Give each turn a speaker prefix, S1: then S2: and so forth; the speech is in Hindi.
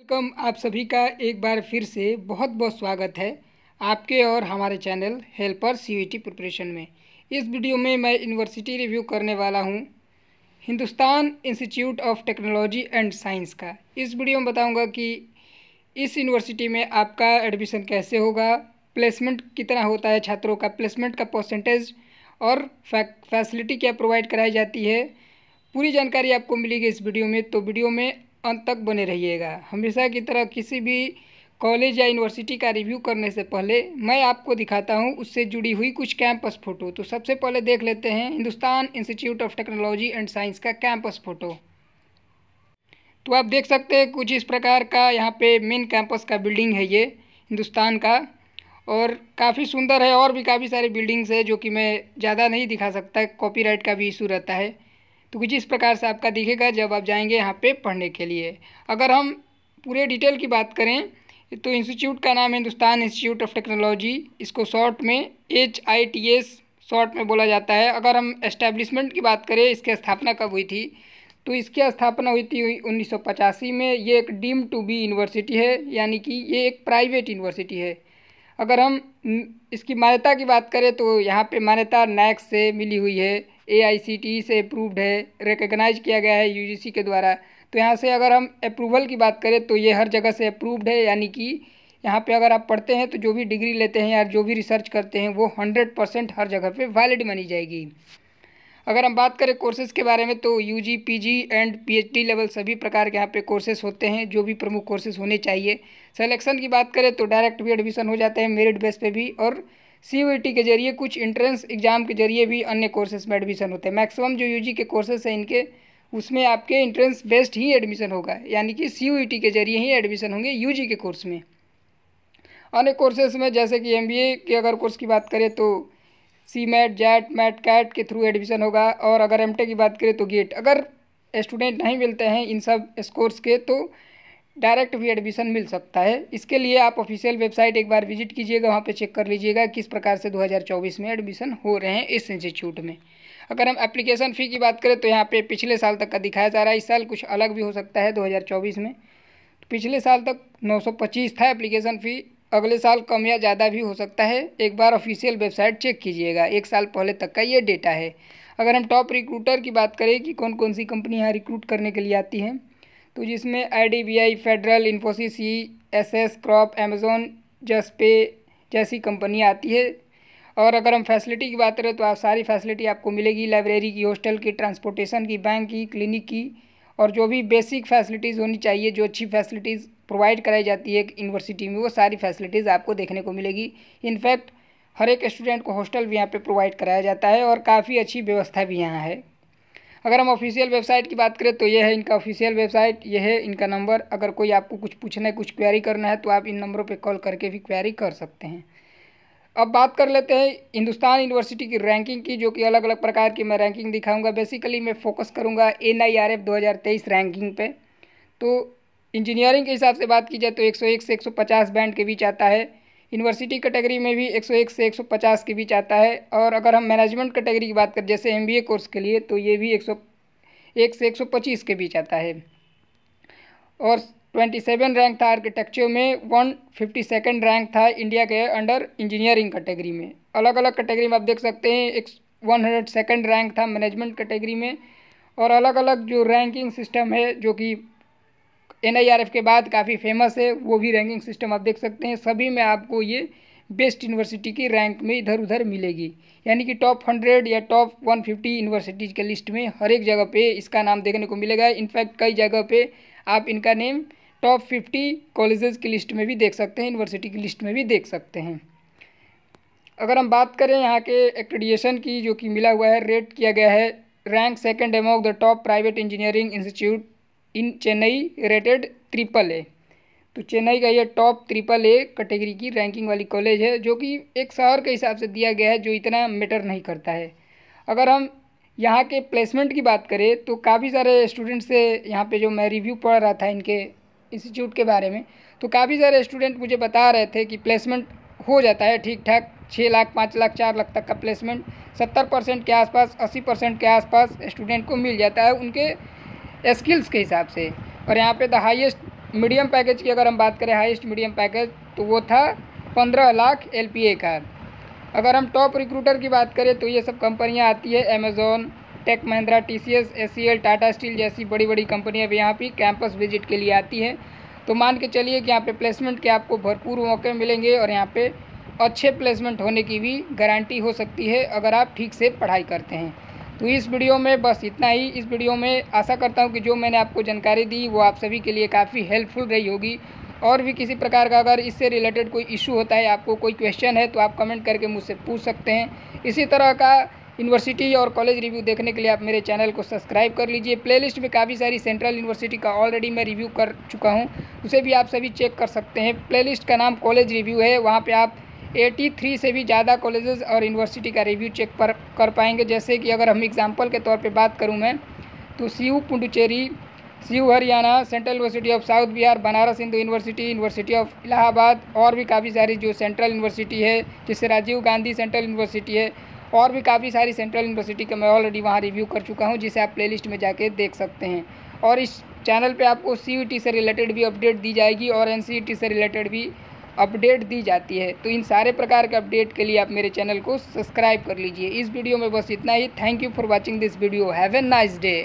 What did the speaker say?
S1: वेलकम आप सभी का एक बार फिर से बहुत बहुत स्वागत है आपके और हमारे चैनल हेल्पर सी प्रिपरेशन में इस वीडियो में मैं यूनिवर्सिटी रिव्यू करने वाला हूं Hindustan institute of technology and science का इस वीडियो में बताऊंगा कि इस यूनिवर्सिटी में आपका एडमिशन कैसे होगा प्लेसमेंट कितना होता है छात्रों का प्लेसमेंट का परसेंटेज और फैसिलिटी क्या प्रोवाइड कराई जाती है पूरी जानकारी आपको मिलेगी इस वीडियो में तो वीडियो में अंत तक बने रहिएगा हमेशा की तरह किसी भी कॉलेज या यूनिवर्सिटी का रिव्यू करने से पहले मैं आपको दिखाता हूं उससे जुड़ी हुई कुछ कैंपस फ़ोटो तो सबसे पहले देख लेते हैं Hindustan institute of technology and science का कैंपस फ़ोटो तो आप देख सकते हैं कुछ इस प्रकार का यहाँ पे मेन कैंपस का बिल्डिंग है ये हिंदुस्तान का और काफ़ी सुंदर है और भी काफ़ी सारी बिल्डिंग्स है जो कि मैं ज़्यादा नहीं दिखा सकता कॉपी का भी इशू रहता है तो कुछ इस प्रकार से आपका दिखेगा जब आप जाएंगे यहाँ पे पढ़ने के लिए अगर हम पूरे डिटेल की बात करें तो इंस्टीट्यूट का नाम हिंदुस्तान इंस्टीट्यूट ऑफ टेक्नोलॉजी इसको शॉर्ट में H I T S short में बोला जाता है अगर हम एस्टैब्लिशमेंट की बात करें इसकी स्थापना कब हुई थी तो इसकी स्थापना हुई थी उन्नीस में ये एक डीम टू बी यूनिवर्सिटी है यानी कि ये एक प्राइवेट यूनिवर्सिटी है अगर हम इसकी मान्यता की बात करें तो यहाँ पे मान्यता नैक से मिली हुई है ए e से अप्रूव्ड है रिकग्नाइज किया गया है यू के द्वारा तो यहाँ से अगर हम अप्रूवल की बात करें तो ये हर जगह से अप्रूव्ड है यानी कि यहाँ पे अगर आप पढ़ते हैं तो जो भी डिग्री लेते हैं या जो भी रिसर्च करते हैं वो हंड्रेड परसेंट हर जगह पे वैलिड मानी जाएगी अगर हम बात करें कोर्सेज़ के बारे में तो U G P G and P H D level सभी प्रकार के यहाँ पे कोर्सेज़ होते हैं जो भी प्रमुख कोर्सेज़ होने चाहिए सिलेक्शन की बात करें तो डायरेक्ट भी एडमिशन हो जाते हैं मेरिट बेस पे भी और सी e के जरिए कुछ इंट्रेंस एग्ज़ाम के जरिए भी अन्य कोर्सेज़ में एडमिशन होते हैं मैक्सिमम जो यू के कोर्सेज़ हैं इनके उसमें आपके इंट्रेंस बेस्ड ही एडमिशन होगा यानी कि सी e के जरिए ही एडमिशन होंगे यू के कोर्स में अन्य कोर्सेज में जैसे कि एम के अगर कोर्स की बात करें तो C MAT XAT MAT CAT के थ्रू एडमिशन होगा और अगर एम की बात करें तो गेट अगर स्टूडेंट नहीं मिलते हैं इन सब स्कोर्स के तो डायरेक्ट भी एडमिशन मिल सकता है इसके लिए आप ऑफिशियल वेबसाइट एक बार विजिट कीजिएगा वहाँ पे चेक कर लीजिएगा किस प्रकार से 2024 में एडमिशन हो रहे हैं इस इंस्टीट्यूट में अगर हम एप्लीकेशन फ़ी की बात करें तो यहाँ पे पिछले साल तक का दिखाया जा रहा है इस साल कुछ अलग भी हो सकता है 2024 में तो पिछले साल तक नौ था एप्लीकेशन फ़ी अगले साल कम या ज़्यादा भी हो सकता है एक बार ऑफिशियल वेबसाइट चेक कीजिएगा एक साल पहले तक का ये डेटा है अगर हम टॉप रिक्रूटर की बात करें कि कौन कौन सी कंपनी यहाँ रिक्रूट करने के लिए आती हैं तो जिसमें I Federal Infosys E S S crop Amazon Juspay जैसी कंपनियाँ आती है और अगर हम फैसिलिटी की बात करें तो आप सारी फैसिलिटी आपको मिलेगी लाइब्रेरी की हॉस्टल की ट्रांसपोर्टेशन की बैंक की क्लिनिक की और जो भी बेसिक फैसिलिटीज़ होनी चाहिए जो अच्छी फैसिलिटीज़ प्रोवाइड कराई जाती है यूनिवर्सिटी में वो सारी फैसिलिटीज़ आपको देखने को मिलेगी इनफैक्ट हर एक स्टूडेंट को हॉस्टल भी यहाँ पे प्रोवाइड कराया जाता है और काफ़ी अच्छी व्यवस्था भी यहाँ है अगर हम ऑफिशियल वेबसाइट की बात करें तो ये है इनका ऑफिशियल वेबसाइट ये है इनका नंबर अगर कोई आपको कुछ पूछना है कुछ क्वेरी करना है तो आप इन नंबरों पर कॉल करके भी क्वेरी कर सकते हैं अब बात कर लेते हैं हिंदुस्तान यूनिवर्सिटी की रैंकिंग की जो कि अलग अलग प्रकार की मैं रैंकिंग दिखाऊंगा बेसिकली मैं फोकस करूंगा एन आई आर एफ दो हज़ार तेईस रैंकिंग पे तो इंजीनियरिंग के हिसाब से बात की जाए तो 101 से 150 बैंड के बीच आता है यूनिवर्सिटी कैटेगरी में भी 101 से 150 के बीच आता है और अगर हम मैनेजमेंट कैटेगरी की बात करें जैसे एम कोर्स के लिए तो ये भी एक से एक के बीच आता है और 27 रैंक था आर्किटेक्चर में वन फिफ्टी सेकेंड रैंक था इंडिया के अंडर इंजीनियरिंग कैटेगरी में अलग अलग कैटेगरी में आप देख सकते हैं एक वन हंड्रेड सेकेंड रैंक था मैनेजमेंट कैटेगरी में और अलग अलग जो रैंकिंग सिस्टम है जो कि एन के बाद काफ़ी फेमस है वो भी रैंकिंग सिस्टम आप देख सकते हैं सभी में आपको ये बेस्ट यूनिवर्सिटी की रैंक में इधर उधर मिलेगी यानी कि टॉप हंड्रेड या टॉप वन फिफ्टी यूनिवर्सिटीज़ के लिस्ट में हर एक जगह पे इसका नाम देखने को मिलेगा इनफैक्ट कई जगह पे आप इनका नेम टॉप फिफ्टी कॉलेजेस की लिस्ट में भी देख सकते हैं यूनिवर्सिटी की लिस्ट में भी देख सकते हैं अगर हम बात करें यहाँ के एक्रेडिएशन की जो कि मिला हुआ है रेट किया गया है rank second among the top private engineering institute in Chennai rated triple A तो चेन्नई का ये टॉप ट्रिपल ए कैटेगरी की रैंकिंग वाली कॉलेज है जो कि एक शहर के हिसाब से दिया गया है जो इतना मैटर नहीं करता है अगर हम यहाँ के प्लेसमेंट की बात करें तो काफ़ी सारे स्टूडेंट्स से यहाँ पे जो मैं रिव्यू पढ़ रहा था इनके इंस्टीट्यूट के बारे में तो काफ़ी सारे स्टूडेंट मुझे बता रहे थे कि प्लेसमेंट हो जाता है ठीक ठाक छः लाख पाँच लाख चार लाख तक का प्लेसमेंट सत्तर परसेंट के आसपास अस्सी परसेंट के आसपास स्टूडेंट को मिल जाता है उनके स्किल्स के हिसाब से और यहाँ पे द हाईएस्ट मीडियम पैकेज की अगर हम बात करें हाईएस्ट मीडियम पैकेज तो वो था पंद्रह लाख एल का अगर हम टॉप रिक्रूटर की बात करें तो ये सब कंपनियाँ आती है Amazon Tech Mahindra T C S S C L Tata Steel जैसी बड़ी बड़ी कंपनियाँ भी यहाँ पर कैंपस विजिट के लिए आती है तो मान के चलिए कि यहाँ पे प्लेसमेंट के आपको भरपूर मौके मिलेंगे और यहाँ पे अच्छे प्लेसमेंट होने की भी गारंटी हो सकती है अगर आप ठीक से पढ़ाई करते हैं तो इस वीडियो में बस इतना ही इस वीडियो में आशा करता हूँ कि जो मैंने आपको जानकारी दी वो आप सभी के लिए काफ़ी हेल्पफुल रही होगी और भी किसी प्रकार का अगर इससे रिलेटेड कोई इशू होता है आपको कोई क्वेश्चन है तो आप कमेंट करके मुझसे पूछ सकते हैं इसी तरह का यूनिवर्सिटी और कॉलेज रिव्यू देखने के लिए आप मेरे चैनल को सब्सक्राइब कर लीजिए प्लेलिस्ट में काफ़ी सारी सेंट्रल यूनिवर्सिटी का ऑलरेडी मैं रिव्यू कर चुका हूँ उसे भी आप सभी चेक कर सकते हैं प्लेलिस्ट का नाम कॉलेज रिव्यू है वहाँ पर आप 83 से भी ज़्यादा कॉलेजेस और यूनिवर्सिटी का रिव्यू चेक पर कर पाएंगे जैसे कि अगर हम एग्जाम्पल के तौर पे बात करूँ मैं तो C U Puducherry C U Haryana Central University of South Bihar Banaras Hindu University University of Allahabad और भी काफ़ी सारी जो सेंट्रल यूनिवर्सिटी है जैसे राजीव गांधी सेंट्रल यूनिवर्सिटी है और भी काफ़ी सारी सेंट्रल यूनिवर्सिटी का मैं ऑलरेडी वहाँ रिव्यू कर चुका हूँ जिसे आप प्लेलिस्ट में जाके देख सकते हैं और इस चैनल पे आपको सी से रिलेटेड भी अपडेट दी जाएगी और एन e से रिलेटेड भी अपडेट दी जाती है तो इन सारे प्रकार के अपडेट के लिए आप मेरे चैनल को सब्सक्राइब कर लीजिए इस वीडियो में बस इतना ही thank you for watching this video have a nice day